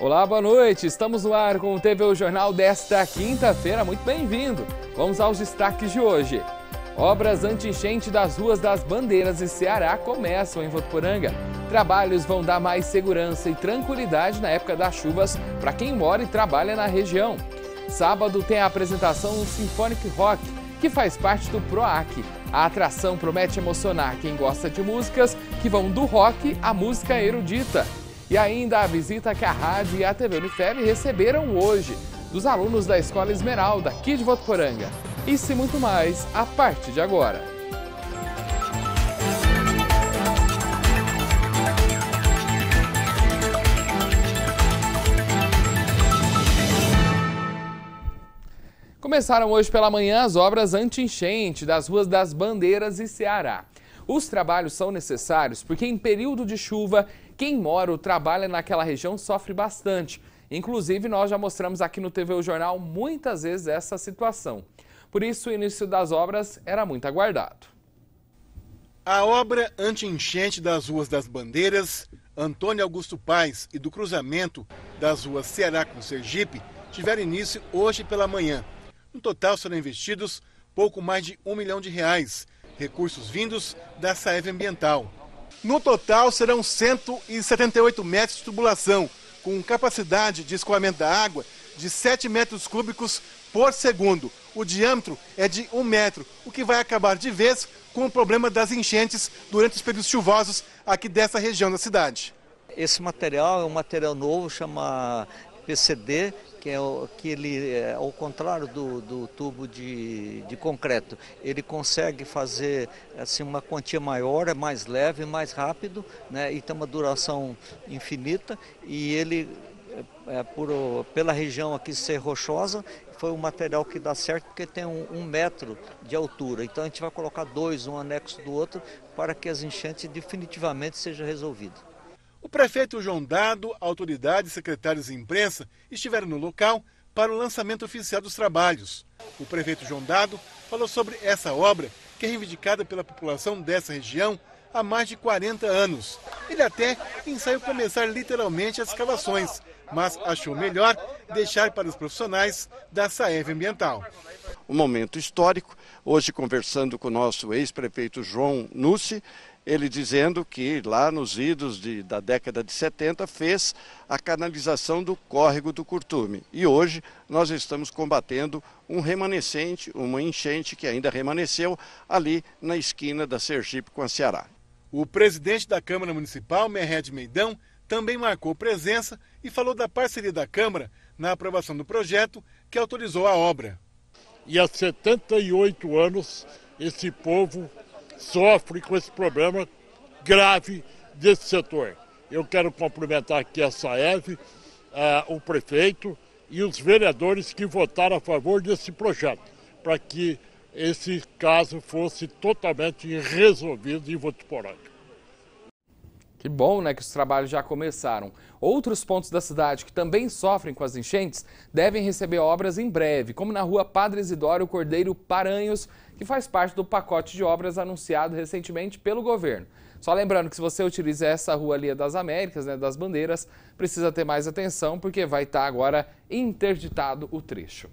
Olá, boa noite. Estamos no ar com o TV Jornal desta quinta-feira. Muito bem-vindo. Vamos aos destaques de hoje. Obras anti-enchente das ruas das Bandeiras e Ceará começam em Votuporanga. Trabalhos vão dar mais segurança e tranquilidade na época das chuvas para quem mora e trabalha na região. Sábado tem a apresentação do Symphonic Rock, que faz parte do PROAC. A atração promete emocionar quem gosta de músicas que vão do rock à música erudita. E ainda a visita que a rádio e a TV Unifeb receberam hoje dos alunos da Escola Esmeralda, aqui de Votuporanga. Isso e muito mais a partir de agora. Começaram hoje pela manhã as obras anti-enchente das ruas das Bandeiras e Ceará. Os trabalhos são necessários porque, em período de chuva, quem mora ou trabalha naquela região sofre bastante. Inclusive, nós já mostramos aqui no TV o Jornal muitas vezes essa situação. Por isso, o início das obras era muito aguardado. A obra anti-enchente das ruas das Bandeiras, Antônio Augusto Paz e do cruzamento das ruas Ceará com Sergipe tiveram início hoje pela manhã. No total serão investidos pouco mais de um milhão de reais, recursos vindos da Saev Ambiental. No total, serão 178 metros de tubulação, com capacidade de escoamento da água de 7 metros cúbicos por segundo. O diâmetro é de 1 metro, o que vai acabar de vez com o problema das enchentes durante os períodos chuvosos aqui dessa região da cidade. Esse material é um material novo, chama PCD, que é o, que ele, é, ao contrário do, do tubo de, de concreto, ele consegue fazer assim, uma quantia maior, é mais leve, mais rápido, né, e tem uma duração infinita, e ele é, é por, pela região aqui ser rochosa, foi um material que dá certo porque tem um, um, metro de altura. Então a gente vai colocar dois, um anexo do outro, para que as enchentes definitivamente sejam resolvidas prefeito João Dado, autoridades, secretários e imprensa estiveram no local para o lançamento oficial dos trabalhos. O prefeito João Dado falou sobre essa obra, que é reivindicada pela população dessa região há mais de 40 anos. Ele até ensaiou começar literalmente as escavações, mas achou melhor deixar para os profissionais da Saev Ambiental. Um momento histórico, hoje conversando com o nosso ex-prefeito João Nussi, ele dizendo que lá nos idos de, da década de 70 fez a canalização do córrego do Curtume. E hoje nós estamos combatendo um remanescente, uma enchente que ainda remanesceu ali na esquina da Sergipe com a Ceará. O presidente da Câmara Municipal, Merred Meidão, também marcou presença e falou da parceria da Câmara na aprovação do projeto que autorizou a obra. E há 78 anos esse povo sofre com esse problema grave desse setor. Eu quero cumprimentar aqui a Saev, uh, o prefeito e os vereadores que votaram a favor desse projeto, para que esse caso fosse totalmente resolvido em Votuporanga. Que bom, né, que os trabalhos já começaram. Outros pontos da cidade que também sofrem com as enchentes devem receber obras em breve, como na rua Padre Isidoro Cordeiro Paranhos, que faz parte do pacote de obras anunciado recentemente pelo governo. Só lembrando que se você utiliza essa rua ali é das Américas, né, das Bandeiras, precisa ter mais atenção porque vai estar agora interditado o trecho.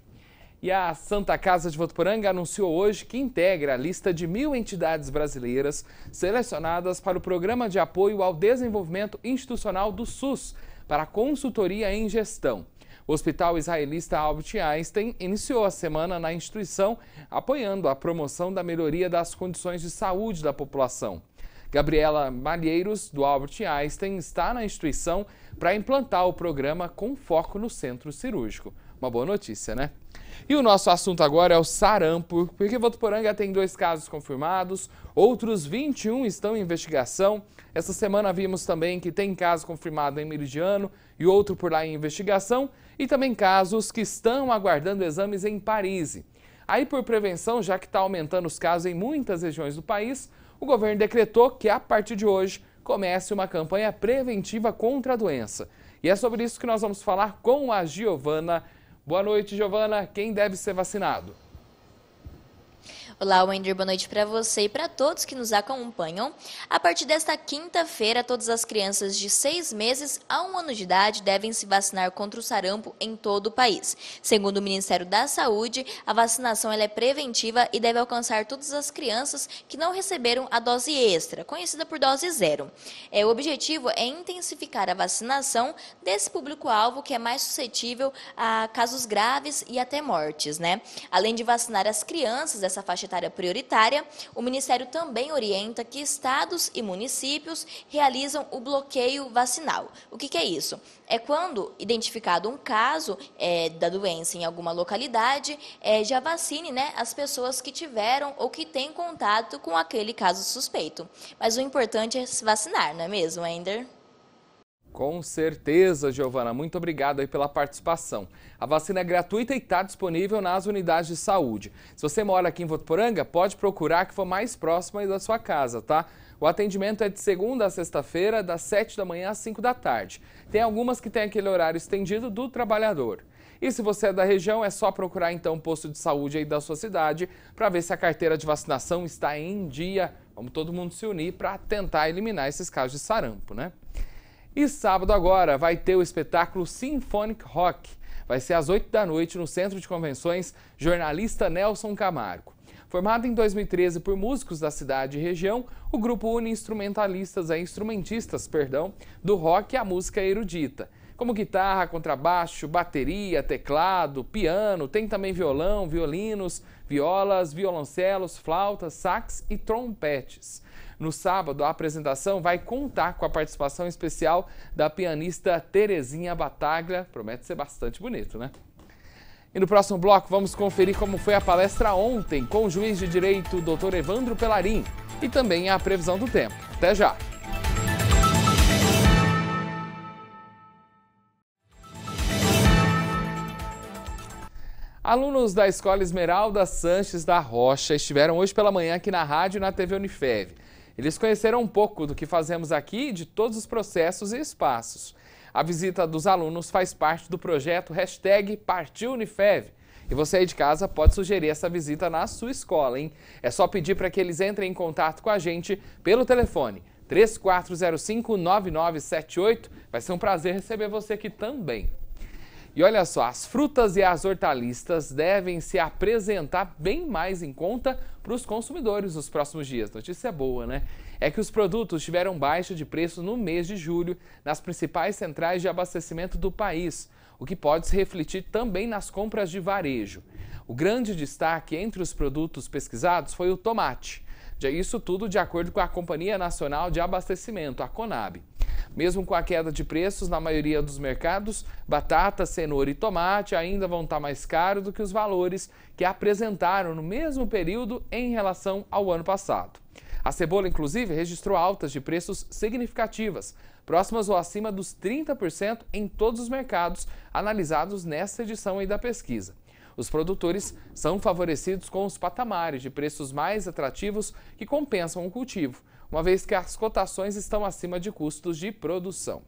E a Santa Casa de Votuporanga anunciou hoje que integra a lista de mil entidades brasileiras selecionadas para o Programa de Apoio ao Desenvolvimento Institucional do SUS para consultoria em gestão. O Hospital Israelista Albert Einstein iniciou a semana na instituição apoiando a promoção da melhoria das condições de saúde da população. Gabriela Malheiros, do Albert Einstein, está na instituição para implantar o programa com foco no centro cirúrgico uma boa notícia, né? E o nosso assunto agora é o sarampo, porque Votuporanga tem dois casos confirmados, outros 21 estão em investigação. Essa semana vimos também que tem caso confirmado em Meridiano e outro por lá em investigação, e também casos que estão aguardando exames em Paris. Aí, por prevenção, já que está aumentando os casos em muitas regiões do país, o governo decretou que, a partir de hoje, comece uma campanha preventiva contra a doença. E é sobre isso que nós vamos falar com a Giovana Boa noite, Giovana. Quem deve ser vacinado? Olá, Wender, boa noite para você e para todos que nos acompanham. A partir desta quinta-feira, todas as crianças de seis meses a um ano de idade devem se vacinar contra o sarampo em todo o país. Segundo o Ministério da Saúde, a vacinação é preventiva e deve alcançar todas as crianças que não receberam a dose extra, conhecida por dose zero. É, o objetivo é intensificar a vacinação desse público-alvo que é mais suscetível a casos graves e até mortes, né? Além de vacinar as crianças dessa faixa etária prioritária, o Ministério também orienta que estados e municípios realizam o bloqueio vacinal. O que, que é isso? É quando identificado um caso é, da doença em alguma localidade, é, já vacine né, as pessoas que tiveram ou que têm contato com aquele caso suspeito. Mas o importante é se vacinar, não é mesmo, Ender? Com certeza, Giovana. Muito obrigado aí pela participação. A vacina é gratuita e está disponível nas unidades de saúde. Se você mora aqui em Votuporanga, pode procurar que for mais próxima da sua casa, tá? O atendimento é de segunda a sexta-feira, das 7 da manhã às 5 da tarde. Tem algumas que têm aquele horário estendido do trabalhador. E se você é da região, é só procurar então o posto de saúde aí da sua cidade para ver se a carteira de vacinação está em dia. Vamos todo mundo se unir para tentar eliminar esses casos de sarampo, né? E sábado agora vai ter o espetáculo Symphonic Rock. Vai ser às 8 da noite no Centro de Convenções Jornalista Nelson Camargo. Formado em 2013 por músicos da cidade e região, o grupo une instrumentalistas a é, instrumentistas, perdão, do rock e a música erudita. Como guitarra, contrabaixo, bateria, teclado, piano, tem também violão, violinos, violas, violoncelos, flautas, sax e trompetes. No sábado, a apresentação vai contar com a participação especial da pianista Terezinha Bataglia. Promete ser bastante bonito, né? E no próximo bloco, vamos conferir como foi a palestra ontem com o juiz de direito, Dr. Evandro Pelarim, e também a previsão do tempo. Até já! Alunos da Escola Esmeralda Sanches da Rocha estiveram hoje pela manhã aqui na rádio e na TV Unifev eles conheceram um pouco do que fazemos aqui e de todos os processos e espaços. A visita dos alunos faz parte do projeto hashtag Partiu Unifev. E você aí de casa pode sugerir essa visita na sua escola, hein? É só pedir para que eles entrem em contato com a gente pelo telefone 3405-9978. Vai ser um prazer receber você aqui também. E olha só, as frutas e as hortaliças devem se apresentar bem mais em conta para os consumidores nos próximos dias. Notícia boa, né? É que os produtos tiveram baixa de preço no mês de julho nas principais centrais de abastecimento do país, o que pode se refletir também nas compras de varejo. O grande destaque entre os produtos pesquisados foi o tomate. Isso tudo de acordo com a Companhia Nacional de Abastecimento, a CONAB. Mesmo com a queda de preços na maioria dos mercados, batata, cenoura e tomate ainda vão estar tá mais caros do que os valores que apresentaram no mesmo período em relação ao ano passado. A cebola, inclusive, registrou altas de preços significativas, próximas ou acima dos 30% em todos os mercados analisados nesta edição da pesquisa. Os produtores são favorecidos com os patamares de preços mais atrativos que compensam o cultivo, uma vez que as cotações estão acima de custos de produção.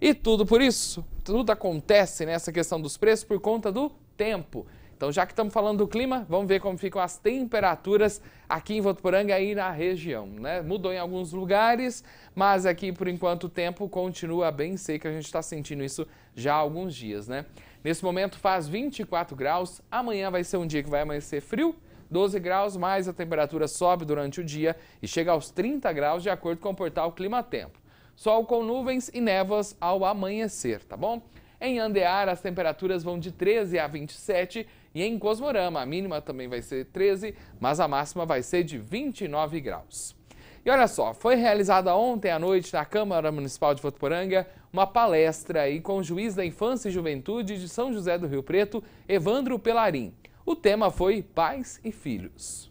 E tudo por isso, tudo acontece nessa questão dos preços por conta do tempo. Então, já que estamos falando do clima, vamos ver como ficam as temperaturas aqui em Votuporanga e na região. Né? Mudou em alguns lugares, mas aqui, por enquanto, o tempo continua bem seco. A gente está sentindo isso já há alguns dias. Né? Nesse momento faz 24 graus. Amanhã vai ser um dia que vai amanhecer frio. 12 graus, mas a temperatura sobe durante o dia e chega aos 30 graus de acordo com o portal Clima Tempo. Sol com nuvens e névoas ao amanhecer, tá bom? Em Andear, as temperaturas vão de 13 a 27 e em Cosmorama, a mínima também vai ser 13, mas a máxima vai ser de 29 graus. E olha só, foi realizada ontem à noite na Câmara Municipal de Votuporanga uma palestra aí com o juiz da Infância e Juventude de São José do Rio Preto, Evandro Pelarim. O tema foi Pais e Filhos.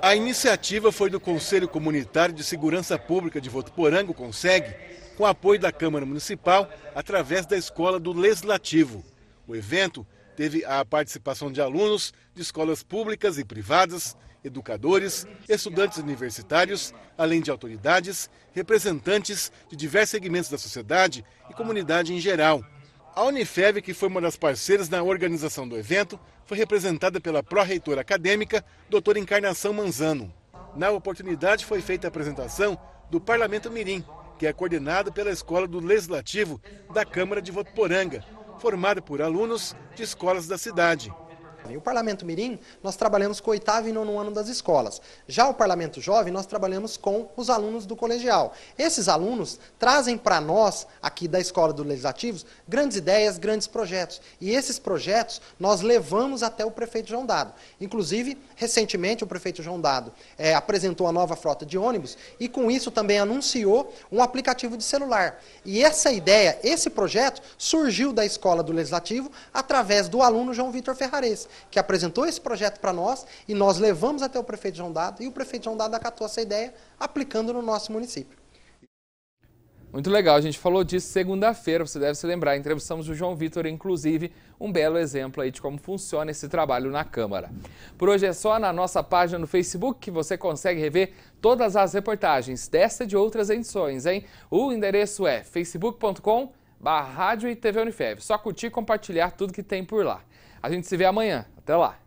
A iniciativa foi do Conselho Comunitário de Segurança Pública de Votuporanga, o CONSEG, com apoio da Câmara Municipal através da Escola do Legislativo. O evento teve a participação de alunos de escolas públicas e privadas, educadores, estudantes universitários, além de autoridades, representantes de diversos segmentos da sociedade e comunidade em geral. A Unifev, que foi uma das parceiras na organização do evento, foi representada pela pró-reitora acadêmica, doutora Encarnação Manzano. Na oportunidade, foi feita a apresentação do Parlamento Mirim, que é coordenado pela Escola do Legislativo da Câmara de Votuporanga, formado por alunos de escolas da cidade. Né? E o Parlamento Mirim, nós trabalhamos com o oitavo e nono ano das escolas. Já o Parlamento Jovem, nós trabalhamos com os alunos do colegial. Esses alunos trazem para nós, aqui da Escola do Legislativos, grandes ideias, grandes projetos. E esses projetos nós levamos até o prefeito João Dado. Inclusive, recentemente, o prefeito João Dado é, apresentou a nova frota de ônibus e, com isso, também anunciou um aplicativo de celular. E essa ideia, esse projeto, surgiu da Escola do Legislativo através do aluno João Vitor Ferrares que apresentou esse projeto para nós e nós levamos até o prefeito João Dado e o prefeito João Dado acatou essa ideia aplicando no nosso município. Muito legal, a gente falou disso segunda-feira, você deve se lembrar. Entrevistamos o João Vitor, inclusive, um belo exemplo aí de como funciona esse trabalho na Câmara. Por hoje é só na nossa página no Facebook que você consegue rever todas as reportagens desta e de outras edições, hein? O endereço é facebook.com.br Rádio e TV Unifev. Só curtir e compartilhar tudo que tem por lá. A gente se vê amanhã. Até lá.